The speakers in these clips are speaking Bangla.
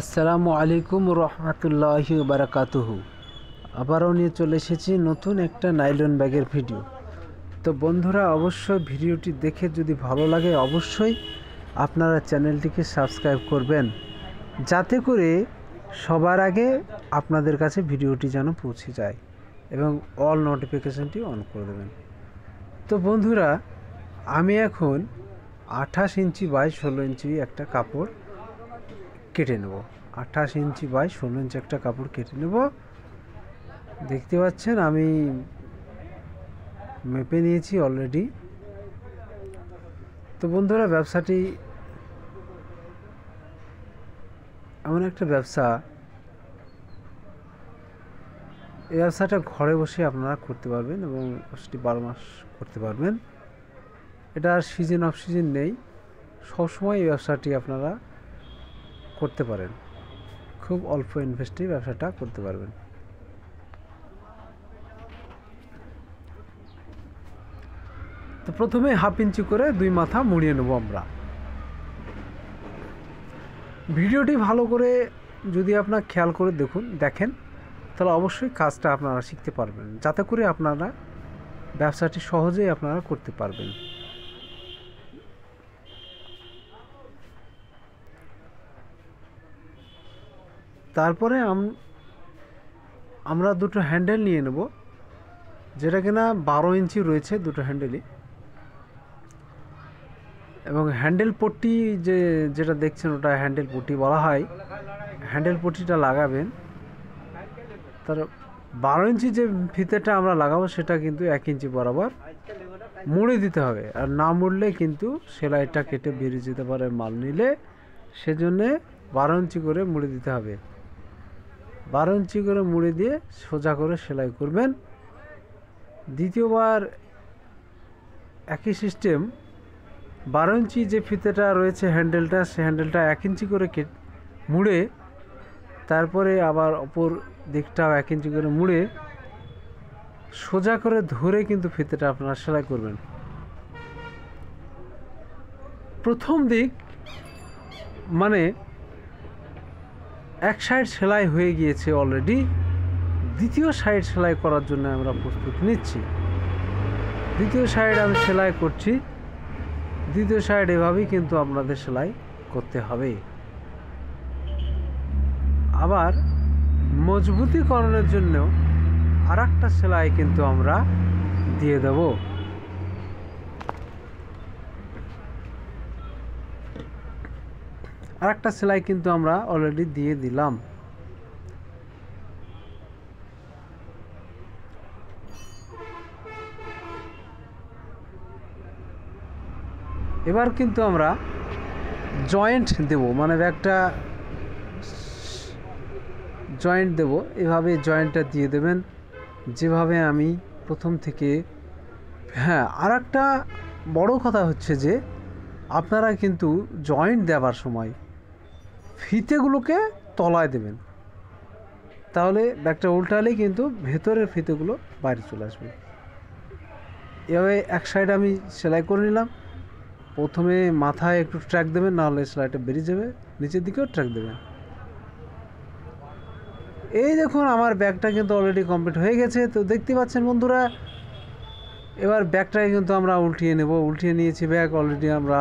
আসসালামু আলাইকুম রহমতুল্লাহ বারাকাতুহু আবারও নিয়ে চলে এসেছি নতুন একটা নাইলন ব্যাগের ভিডিও তো বন্ধুরা অবশ্যই ভিডিওটি দেখে যদি ভালো লাগে অবশ্যই আপনারা চ্যানেলটিকে সাবস্ক্রাইব করবেন যাতে করে সবার আগে আপনাদের কাছে ভিডিওটি যেন পৌঁছে যায় এবং অল নোটিফিকেশানটি অন করে দেবেন তো বন্ধুরা আমি এখন আঠাশ ইঞ্চি বাই ষোলো ইঞ্চি একটা কাপড় কেটে নেব আঠাশ ইঞ্চি বাই ষোলো ইঞ্চি একটা কাপড় কেটে নেব দেখতে পাচ্ছেন আমি মেপে নিয়েছি অলরেডি তো বন্ধুরা ব্যবসাটি এমন একটা ব্যবসা এই ব্যবসাটা ঘরে বসে আপনারা করতে পারবেন এবং সেটি বারো মাস করতে পারবেন এটা সিজন অফ সিজন নেই সবসময় এই ব্যবসাটি আপনারা করতে পারেন খুব অল্প ইনভেস্টে ব্যবসাটা করতে পারবেন তো প্রথমে হাফ ইঞ্চি করে দুই মাথা মুড়িয়ে নেব আমরা ভিডিওটি ভালো করে যদি আপনার খেয়াল করে দেখুন দেখেন তাহলে অবশ্যই কাজটা আপনারা শিখতে পারবেন যাতে করে আপনারা ব্যবসাটি সহজেই আপনারা করতে পারবেন তারপরে আমরা দুটো হ্যান্ডেল নিয়ে নেব যেটা কিনা বারো ইঞ্চি রয়েছে দুটো হ্যান্ডেলই এবং হ্যান্ডেল পট্টি যে যেটা দেখছেন ওটা হ্যান্ডেল পট্টি বলা হয় হ্যান্ডেল পট্টিটা লাগাবেন তার বারো ইঞ্চি যে ফিতেটা আমরা লাগাবো সেটা কিন্তু এক ইঞ্চি বরাবর মুড়ে দিতে হবে আর না মুড়লে কিন্তু সেলাইটা কেটে বেরিয়ে যেতে পারে মাল নিলে সেজন্যে বারো ইঞ্চি করে মুড়ে দিতে হবে বারো ইঞ্চি করে মুড়ে দিয়ে সোজা করে সেলাই করবেন দ্বিতীয়বার একই সিস্টেম বারো ইঞ্চি যে ফিতেটা রয়েছে হ্যান্ডেলটা সে হ্যান্ডেলটা এক ইঞ্চি করে মুড়ে তারপরে আবার অপর দিকটাও এক ইঞ্চি করে মুড়ে সোজা করে ধরে কিন্তু ফিতেটা আপনারা সেলাই করবেন প্রথম দিক মানে এক সাইড সেলাই হয়ে গিয়েছে অলরেডি দ্বিতীয় সাইড সেলাই করার জন্য আমরা প্রস্তুতি নিচ্ছি দ্বিতীয় সাইড আমি সেলাই করছি দ্বিতীয় সাইড এভাবেই কিন্তু আপনাদের সেলাই করতে হবে আবার মজবুতিকরণের জন্য আর একটা সেলাই কিন্তু আমরা দিয়ে দেবো আর একটা সেলাই কিন্তু আমরা অলরেডি দিয়ে দিলাম এবার কিন্তু আমরা জয়েন্ট দেব মানে একটা জয়েন্ট দেব এভাবে জয়েন্টটা দিয়ে দেবেন যেভাবে আমি প্রথম থেকে হ্যাঁ আর একটা বড়ো কথা হচ্ছে যে আপনারা কিন্তু জয়েন্ট দেওয়ার সময় ফিতেগুলোকে তলায় দেবেন তাহলে ব্যাগটা উল্টালেই কিন্তু ভেতরের ফিতেগুলো বাইরে চলে আসবে এভাবে এক সাইড আমি সেলাই করে নিলাম প্রথমে মাথায় একটু ট্র্যাক দেবেন নাহলে সেলাইটা বেরিয়ে যাবে নিচের দিকেও ট্র্যাক দেবেন এই দেখুন আমার ব্যাগটা কিন্তু অলরেডি কমপ্লিট হয়ে গেছে তো দেখতে পাচ্ছেন বন্ধুরা এবার ব্যাগটাকে কিন্তু আমরা উল্টিয়ে নেব উল্টিয়ে নিয়েছি ব্যাগ অলরেডি আমরা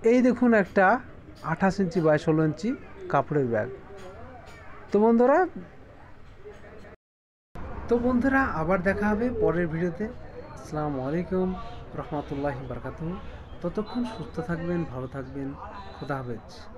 তো এই দেখুন একটা আঠাশ ইঞ্চি বাই ষোলো ইঞ্চি কাপড়ের ব্যাগ তো বন্ধুরা তো বন্ধুরা আবার দেখা হবে পরের ভিডিওতে আসসালামু আলাইকুম রহমতুল্লাহ বারকাত ততক্ষণ সুস্থ থাকবেন ভালো থাকবেন খোদা হাফেজ